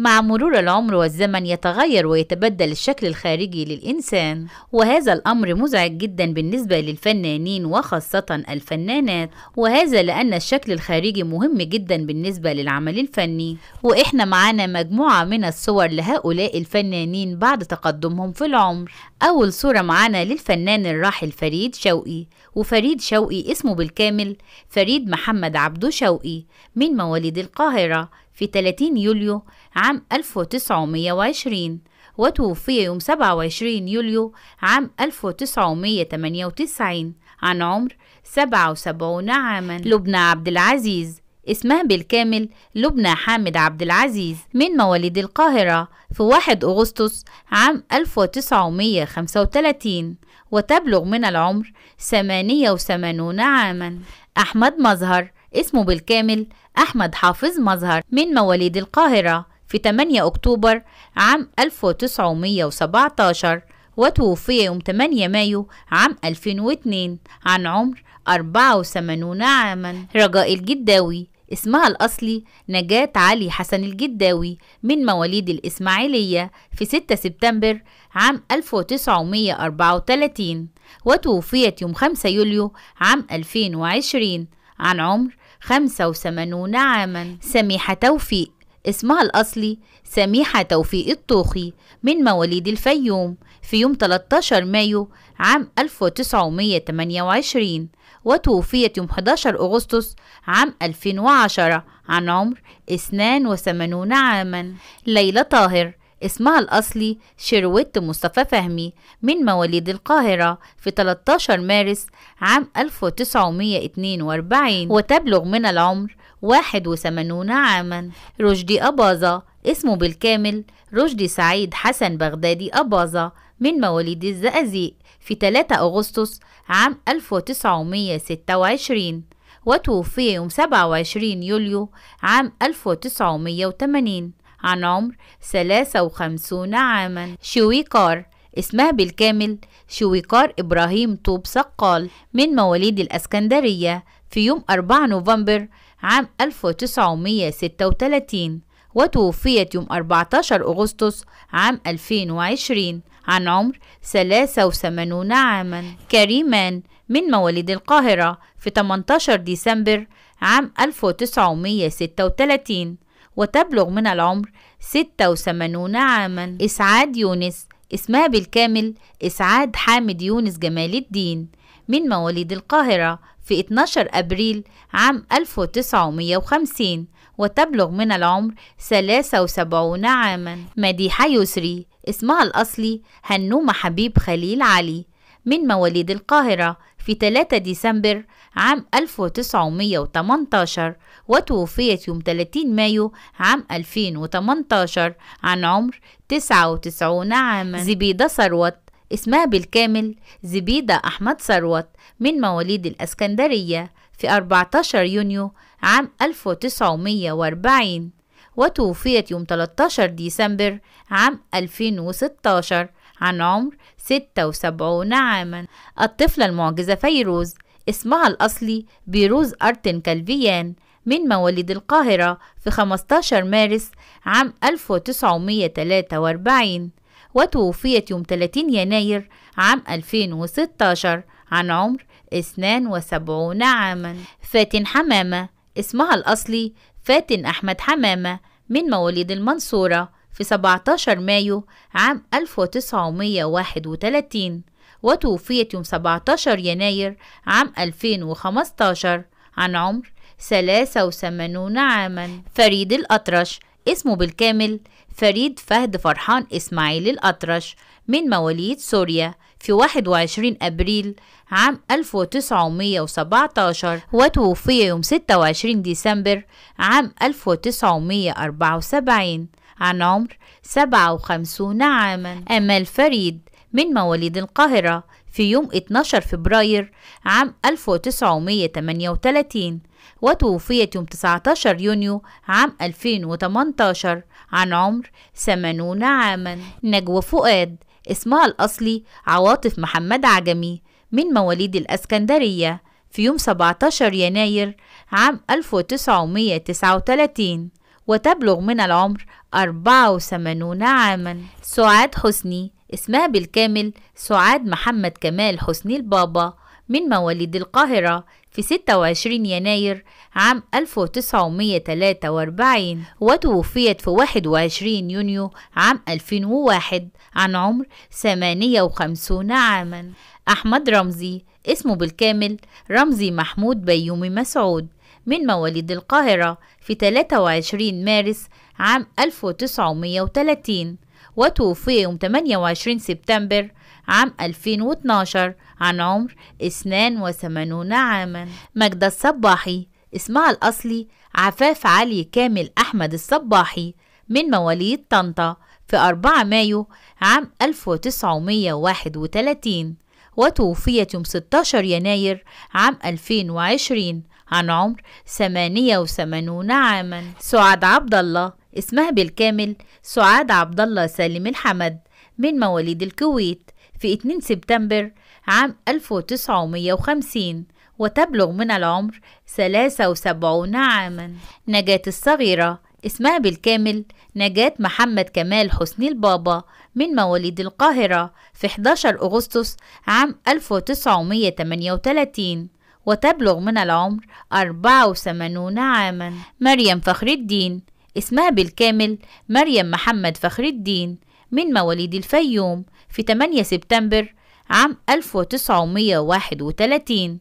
مع مرور العمر والزمن يتغير ويتبدل الشكل الخارجي للإنسان وهذا الأمر مزعج جدا بالنسبة للفنانين وخاصة الفنانات وهذا لأن الشكل الخارجي مهم جدا بالنسبة للعمل الفني وإحنا معانا مجموعة من الصور لهؤلاء الفنانين بعد تقدمهم في العمر أول صورة معانا للفنان الراحل فريد شوقي وفريد شوقي اسمه بالكامل فريد محمد عبدو شوقي من مواليد القاهرة في 30 يوليو عام 1920 وتوفي يوم 27 يوليو عام 1998 عن عمر 77 عاما لبنى عبد العزيز اسمها بالكامل لبنى حامد عبد العزيز من مواليد القاهرة في 1 أغسطس عام 1935 وتبلغ من العمر 88 عاما أحمد مظهر اسمه بالكامل أحمد حافظ مظهر من مواليد القاهرة في 8 أكتوبر عام 1917 وتوفي يوم 8 مايو عام 2002 عن عمر 84 عاما رجاء الجداوي اسمها الأصلي نجاة علي حسن الجداوي من مواليد الإسماعيلية في 6 سبتمبر عام 1934 وتوفيت يوم 5 يوليو عام 2020 عن عمر 85 عاما سميحة توفيق اسمها الأصلي سميحة توفيق الطوخي من مواليد الفيوم في يوم 13 مايو عام 1928 وتوفيت يوم 11 أغسطس عام 2010 عن عمر 82 عاما ليلى طاهر اسمها الأصلي شيرويت مصطفى فهمي من مواليد القاهرة في 13 مارس عام 1942 وتبلغ من العمر 81 عاما رشدي أباظة اسمه بالكامل رشدي سعيد حسن بغدادي أباظة من مواليد الزقازيق في 3 أغسطس عام 1926 وتوفي يوم 27 يوليو عام 1980 عن عمر 53 عاما شويكار اسمها بالكامل شويكار إبراهيم طوب سقال من مواليد الأسكندرية في يوم 4 نوفمبر عام 1936 وتوفيت يوم 14 أغسطس عام 2020 عن عمر 83 عاما كريمان من مواليد القاهرة في 18 ديسمبر عام 1936 وتبلغ من العمر 86 عاما إسعاد يونس اسمها بالكامل إسعاد حامد يونس جمال الدين من مواليد القاهرة في 12 أبريل عام 1950 وتبلغ من العمر 73 عاما مديحة يسري اسمها الأصلي هنومة حبيب خليل علي من مواليد القاهرة في 3 ديسمبر عام 1918 وتوفيت يوم 30 مايو عام 2018 عن عمر 99 عاما زبيدة ثروت اسمها بالكامل زبيدة أحمد ثروت من مواليد الأسكندرية في 14 يونيو عام 1940 وتوفيت يوم 13 ديسمبر عام 2016 عن عمر 76 عاما الطفلة المعجزة فيروز اسمها الأصلي بيروز أرتن كالفيان من مواليد القاهرة في 15 مارس عام 1943 وتوفيت يوم 30 يناير عام 2016 عن عمر 72 عاما فاتن حمامة اسمها الأصلي فاتن أحمد حمامة من مواليد المنصورة في 17 مايو عام 1931 وتوفيت يوم 17 يناير عام 2015 عن عمر 83 عاما فريد الأطرش اسمه بالكامل فريد فهد فرحان إسماعيل الأطرش من مواليد سوريا في 21 أبريل عام 1917 وتوفي يوم 26 ديسمبر عام 1974 عن عمر 57 عاما أمال فريد من مواليد القاهرة في يوم 12 فبراير عام 1938 وتوفيت يوم 19 يونيو عام 2018 عن عمر 80 عاما نجوى فؤاد اسمها الأصلي عواطف محمد عجمي من مواليد الأسكندرية في يوم 17 يناير عام 1939 وتبلغ من العمر 84 عاما سعاد حسني اسمها بالكامل سعاد محمد كمال حسني البابا من مواليد القاهرة في 26 يناير عام 1943 وتوفيت في 21 يونيو عام 2001 عن عمر 58 عاما أحمد رمزي اسمه بالكامل رمزي محمود بيومي مسعود من مواليد القاهرة في 23 مارس عام 1930 وتوفي يوم 28 سبتمبر عام 2012 عن عمر 82 عاما مجد الصباحي اسمها الأصلي عفاف علي كامل أحمد الصباحي من مواليد طنطا في 4 مايو عام 1931 وتوفيت يوم 16 يناير عام 2020 عن عمر 88 عاما سعاد عبد الله اسمها بالكامل سعاد عبد الله سالم الحمد من مواليد الكويت في 2 سبتمبر عام 1950 وتبلغ من العمر 73 عاما نجاة الصغيرة اسمها بالكامل نجاة محمد كمال حسني البابا من مواليد القاهرة في 11 أغسطس عام 1938 وتبلغ من العمر 84 عاما مريم فخر الدين اسمها بالكامل مريم محمد فخر الدين من مواليد الفيوم في 8 سبتمبر عام 1931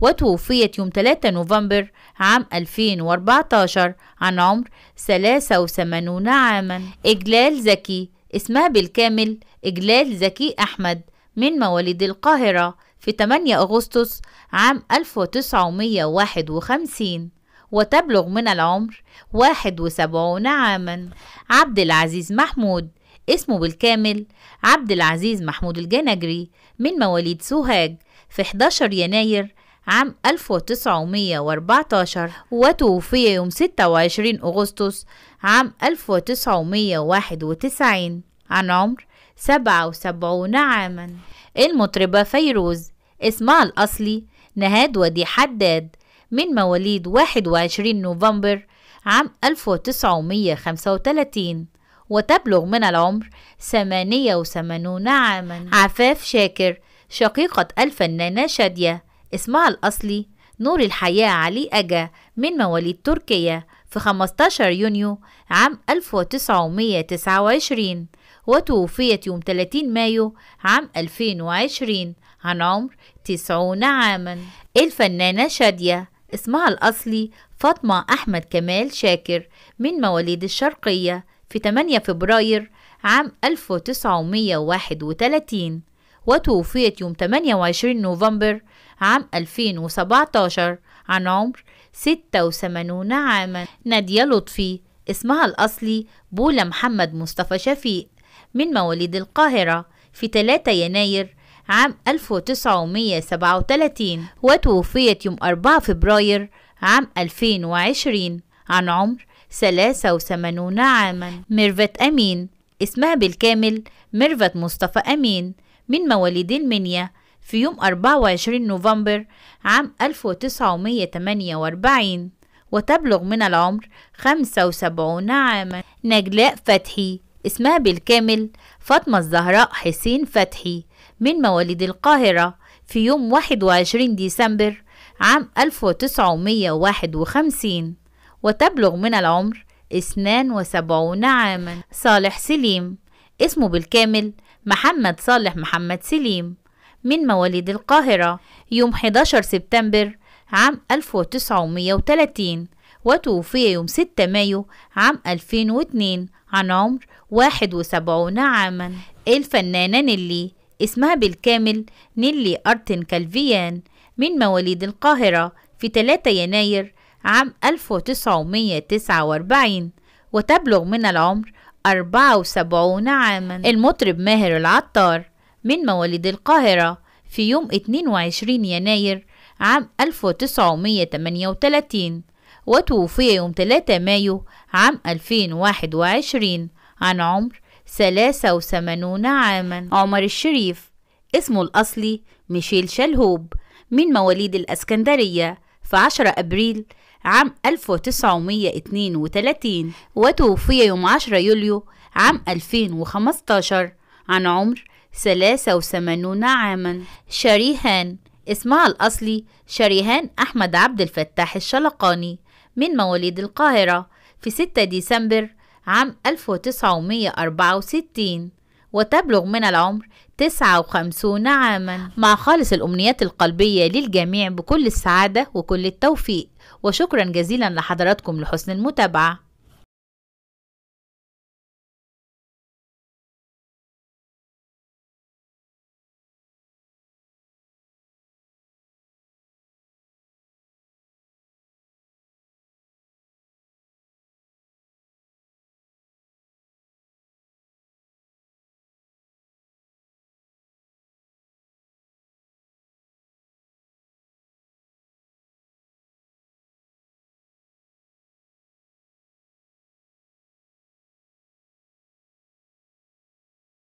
وتوفيت يوم 3 نوفمبر عام 2014 عن عمر 83 عاما إجلال زكي اسمها بالكامل إجلال زكي أحمد من مواليد القاهرة في 8 أغسطس عام 1951 وتبلغ من العمر 71 عاما عبد العزيز محمود اسمه بالكامل عبد العزيز محمود الجنجري من مواليد سوهاج في 11 يناير عام 1914 وتوفي يوم 26 أغسطس عام 1991 عن عمر سبعة وسبعون عاما المطربة فيروز اسمها الأصلي نهاد ودي حداد من مواليد 21 نوفمبر عام 1935 وتبلغ من العمر 88 عاما عفاف شاكر شقيقة الفنانة شادية اسمها الأصلي نور الحياة علي أجا من مواليد تركيا في 15 يونيو عام 1929 وتوفيت يوم 30 مايو عام 2020 عن عمر 90 عاما الفنانة شادية اسمها الأصلي فاطمة أحمد كمال شاكر من مواليد الشرقية في 8 فبراير عام 1931 وتوفيت يوم 28 نوفمبر عام 2017 عن عمر 86 عاما نادية لطفي اسمها الأصلي بولا محمد مصطفى شفيق من مواليد القاهرة في 3 يناير عام 1937 وتوفيت يوم 4 فبراير عام 2020 عن عمر 83 عاما ميرفت أمين اسمها بالكامل ميرفت مصطفى أمين من مواليد المنيا في يوم 24 نوفمبر عام 1948 وتبلغ من العمر 75 عاما نجلاء فتحي اسمها بالكامل فاطمة الزهراء حسين فتحي من مواليد القاهرة في يوم 21 ديسمبر عام 1951 وتبلغ من العمر 72 عاما صالح سليم اسمه بالكامل محمد صالح محمد سليم من مواليد القاهرة يوم 11 سبتمبر عام 1930 وتوفي يوم 6 مايو عام 2002 عن عمر واحد وسبعون عاما إيه الفنانة نيلي اسمها بالكامل نيلي أرتن كالفيان من مواليد القاهرة في 3 يناير عام 1949 وتبلغ من العمر 74 عاما المطرب ماهر العطار من مواليد القاهرة في يوم 22 يناير عام 1938 وتوفي يوم 3 مايو عام 2021 عن عمر 83 عاما عمر الشريف اسمه الأصلي ميشيل شلهوب من مواليد الأسكندرية في 10 أبريل عام 1932 وتوفي يوم 10 يوليو عام 2015 عن عمر 83 عاما شريهان اسمها الأصلي شريهان أحمد عبد الفتاح الشلقاني من مواليد القاهرة في 6 ديسمبر عام 1964 وتبلغ من العمر 59 عاما مع خالص الأمنيات القلبية للجميع بكل السعادة وكل التوفيق وشكرا جزيلا لحضراتكم لحسن المتابعة